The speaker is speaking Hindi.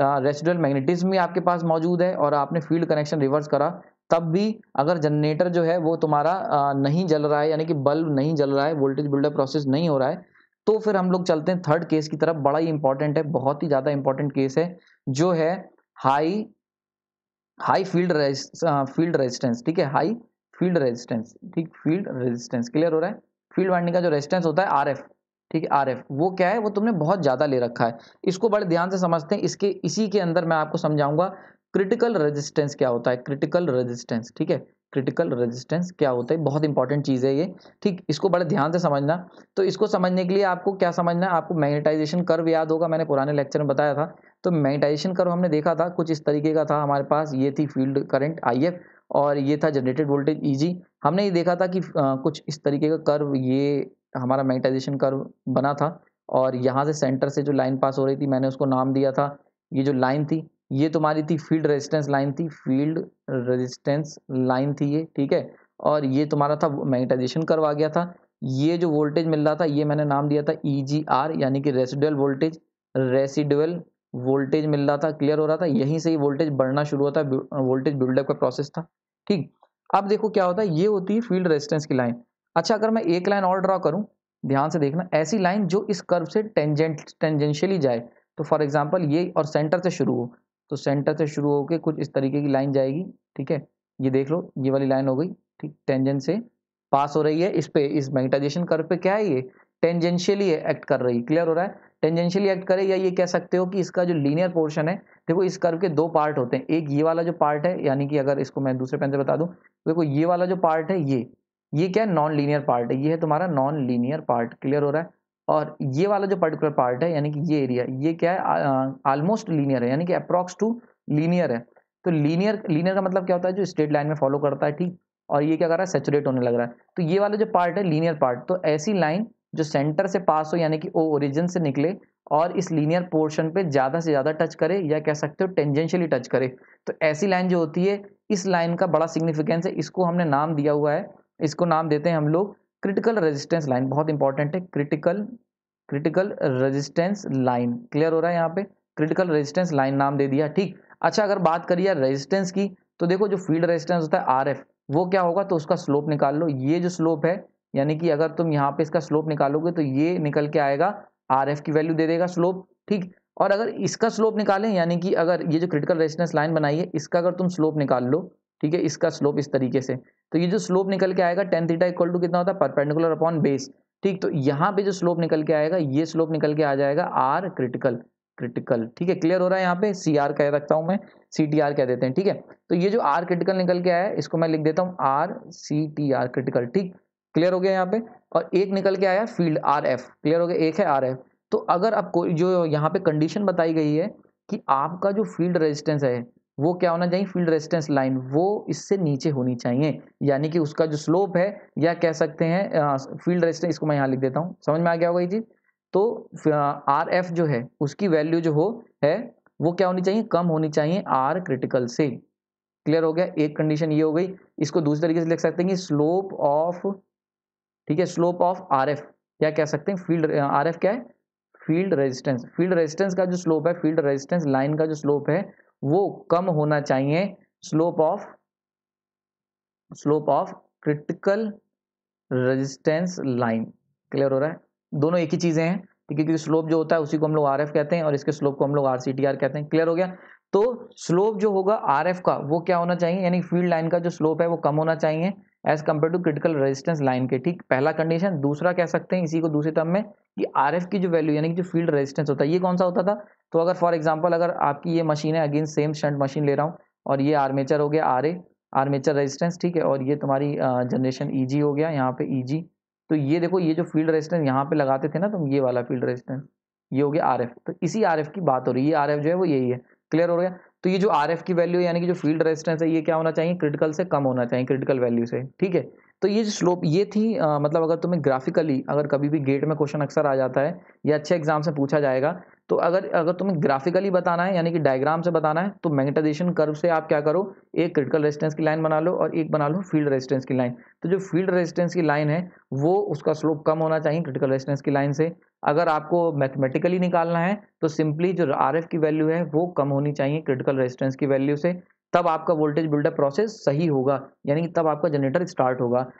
रेसिडुअल मैग्नेटिज्म भी आपके पास मौजूद है और आपने फील्ड कनेक्शन रिवर्स करा तब भी अगर जनरेटर जो है वो तुम्हारा नहीं जल रहा है यानी कि बल्ब नहीं जल रहा है वोल्टेज बिल्डअप प्रोसेस नहीं हो रहा है तो फिर हम लोग चलते हैं थर्ड केस की तरफ बड़ा ही इंपॉर्टेंट है बहुत ही ज़्यादा इंपॉर्टेंट केस है जो है high high field field resistance ठीक है हाई फील्ड रेजिस्टेंस ठीक फील्ड रेजिस्टेंस क्लियर हो रहा है फील्ड वाइंडिंग का जो रेजिस्टेंस होता है आर एफ ठीक है आर एफ वो क्या है वो तुमने बहुत ज़्यादा ले रखा है इसको बड़े ध्यान से समझते हैं इसके इसी के अंदर मैं आपको समझाऊंगा क्रिटिकल रेजिस्टेंस क्या होता है क्रिटिकल रेजिस्टेंस ठीक है क्रिटिकल रेजिस्टेंस क्या होता है बहुत इंपॉर्टेंट चीज़ है ये ठीक इसको बड़े ध्यान से समझना तो इसको समझने के लिए आपको क्या समझना है आपको मैग्नेटाइजेशन कर्व याद होगा मैंने पुराने लेक्चर में बताया था तो मैग्नेटाइजेशन कर्व हमने देखा था कुछ इस तरीके का था हमारे पास ये थी फील्ड करंट आई और ये था जनरेटेड वोल्टेज ई हमने ये देखा था कि आ, कुछ इस तरीके का कर्व ये हमारा मैग्नेटाइजेशन कर्व बना था और यहाँ से सेंटर से जो लाइन पास हो रही थी मैंने उसको नाम दिया था ये जो लाइन थी ये तुम्हारी थी फील्ड रेजिस्टेंस लाइन थी फील्ड रेजिस्टेंस लाइन थी ये ठीक है और ये तुम्हारा था मैग्नेटाइजेशन कर्व आ गया था ये जो वोल्टेज मिल रहा था ये मैंने नाम दिया था ई जी आर यानी कि रेसिडुअल वोल्टेज रेसिडुअल वोल्टेज मिल रहा था क्लियर हो रहा था यहीं से ही वोल्टेज बढ़ना शुरू होता है वोल्टेज बिल्डअप का प्रोसेस था ठीक अब देखो क्या होता है ये होती है फील्ड रेजिस्टेंस की लाइन अच्छा अगर मैं एक लाइन और ड्रॉ करूँ ध्यान से देखना ऐसी लाइन जो इस कर्व से टेंजेंट टेंजेंशियली जाए तो फॉर एग्जाम्पल ये और सेंटर से शुरू हो तो सेंटर से शुरू होकर कुछ इस तरीके की लाइन जाएगी ठीक है ये देख लो ये वाली लाइन हो गई ठीक टेंजेंट से पास हो रही है इस पे इस मैग्नेटाइजेशन कर्व पे क्या है ये टेंजेंशियली एक्ट कर रही क्लियर हो रहा है टेंजेंशियली एक्ट करे या ये कह सकते हो कि इसका जो लीनियर पोर्शन है देखो इस कर्व के दो पार्ट होते हैं एक ये वाला जो पार्ट है यानी कि अगर इसको मैं दूसरे पेन से बता दूं देखो ये वाला जो पार्ट है ये ये क्या है नॉन लीनियर पार्ट है ये है तुम्हारा नॉन लीनियर पार्ट क्लियर हो रहा है और ये वाला जो पर्टिकुलर पार्ट है यानी कि ये एरिया ये क्या है ऑलमोस्ट लीनियर है यानी कि अप्रॉक्स टू लीनियर है तो लीनियर लीनियर का मतलब क्या होता है जो स्ट्रेट लाइन में फॉलो करता है ठीक और ये क्या कर रहा है सेचुरेट होने लग रहा है तो ये वाला जो पार्ट है लीनियर पार्ट तो ऐसी लाइन जो सेंटर से पास हो यानी कि वो ओरिजिन से निकले और इस लीनियर पोर्शन पे ज़्यादा से ज़्यादा टच करे या कह सकते हो टेंजेंशियली टच करे तो ऐसी लाइन जो होती है इस लाइन का बड़ा सिग्निफिकेंस है इसको हमने नाम दिया हुआ है इसको नाम देते हैं हम लोग क्रिटिकल रेजिस्टेंस लाइन बहुत इंपॉर्टेंट है critical critical resistance line clear हो रहा है यहाँ पे क्रिटिकल रेजिस्टेंस लाइन नाम दे दिया ठीक अच्छा अगर बात करिए रेजिस्टेंस की तो देखो जो फील्ड रेजिस्टेंस होता है आर वो क्या होगा तो उसका स्लोप निकाल लो ये जो स्लोप है यानी कि अगर तुम यहाँ पे इसका स्लोप निकालोगे तो ये निकल के आएगा आर की वैल्यू दे देगा स्लोप ठीक और अगर इसका स्लोप निकालें यानी कि अगर ये जो क्रिटिकल रेजिस्टेंस लाइन बनाई है इसका अगर तुम स्लोप निकाल लो ठीक है इसका स्लोप इस तरीके से तो ये जो स्लोप निकल के आएगा टेन थीटा इक्वल टू कितना होता है परपेंडिकुलर अपॉन बेस ठीक तो यहाँ पे जो स्लोप निकल के आएगा ये स्लोप निकल के आ जाएगा आर क्रिटिकल क्रिटिकल ठीक है क्लियर हो रहा है यहाँ पे सी आर कह रखता हूँ मैं सी टी आर कह देते हैं ठीक है तो ये जो आर क्रिटिकल निकल के आया इसको मैं लिख देता हूँ R C T R critical ठीक क्लियर हो गया यहाँ पे और एक निकल के आया फील्ड आर एफ क्लियर हो गया एक है आर एफ तो अगर आपको जो यहाँ पे कंडीशन बताई गई है कि आपका जो फील्ड रेजिस्टेंस है वो क्या होना चाहिए फील्ड रेजिस्टेंस लाइन वो इससे नीचे होनी चाहिए यानी कि उसका जो स्लोप है या कह सकते हैं फील्ड रेजिस्टेंस इसको मैं यहाँ लिख देता हूँ समझ में आ गया होगा जी तो आर एफ जो है उसकी वैल्यू जो हो है वो क्या होनी चाहिए कम होनी चाहिए आर क्रिटिकल से क्लियर हो गया एक कंडीशन ये हो गई इसको दूसरे तरीके से लिख सकते हैं कि स्लोप ऑफ ठीक है स्लोप ऑफ आर एफ क्या कह सकते हैं फील्ड आर एफ क्या है फील्ड रेजिस्टेंस फील्ड रेजिस्टेंस का जो स्लोप है फील्ड रेजिस्टेंस लाइन का जो स्लोप है वो कम होना चाहिए slope of slope of critical resistance line clear हो रहा है दोनों एक ही चीज़ें हैं ठीक है क्योंकि स्लोप जो होता है उसी को हम लोग आर कहते हैं और इसके स्लोप को हम लोग आर कहते हैं क्लियर हो गया तो स्लोप जो होगा आर का वो क्या होना चाहिए यानी फील्ड लाइन का जो स्लोप है वो कम होना चाहिए as compare to critical resistance line के ठीक पहला कंडीशन दूसरा कह सकते हैं इसी को दूसरे टर्म में कि आर की जो वैल्यू यानी कि जो फील्ड रेजिस्टेंस होता है ये कौन सा होता था तो अगर फॉर एग्जाम्पल अगर आपकी ये मशीन है अगेन सेम शंट मशीन ले रहा हूँ और ये आर्मेचर हो गया आर ए आर्मेचर रेजिस्टेंस ठीक है और ये तुम्हारी जनरेशन ई हो गया यहाँ पे ई तो ये देखो ये जो फील्ड रेजिस्टेंस यहाँ पे लगाते थे ना तुम ये वाला फील्ड रेजिस्टेंस ये हो गया आर तो इसी आर की बात हो रही है आर जो है वो यही है क्लियर हो गया तो ये जो आर की वैल्यू यानी कि जो फील्ड रेजिस्टेंस है ये क्या होना चाहिए क्रिटिकल से कम होना चाहिए क्रिटिकल वैल्यू से ठीक है तो ये जो स्लोप ये थी आ, मतलब अगर तुम्हें ग्राफिकली अगर कभी भी गेट में क्वेश्चन अक्सर आ जाता है या अच्छे एग्जाम से पूछा जाएगा तो अगर अगर तुम्हें ग्राफिकली बताना है यानी कि डायग्राम से बताना है तो मैग्नेटाइजेशन कर्व से आप क्या करो एक क्रिटिकल रेजिस्टेंस की लाइन बना लो और एक बना लो फील्ड रेजिस्टेंस की लाइन तो जो फील्ड रेजिस्टेंस की लाइन है वो उसका स्लोप कम होना चाहिए क्रिटिकल रेजिस्टेंस की लाइन से अगर आपको मैथमेटिकली निकालना है तो सिंपली जो आर की वैल्यू है वो कम होनी चाहिए क्रिटिकल रेजिस्टेंस की वैल्यू से तब आपका वोल्टेज बिल्डअप प्रोसेस सही होगा यानी कि तब आपका जनरेटर स्टार्ट होगा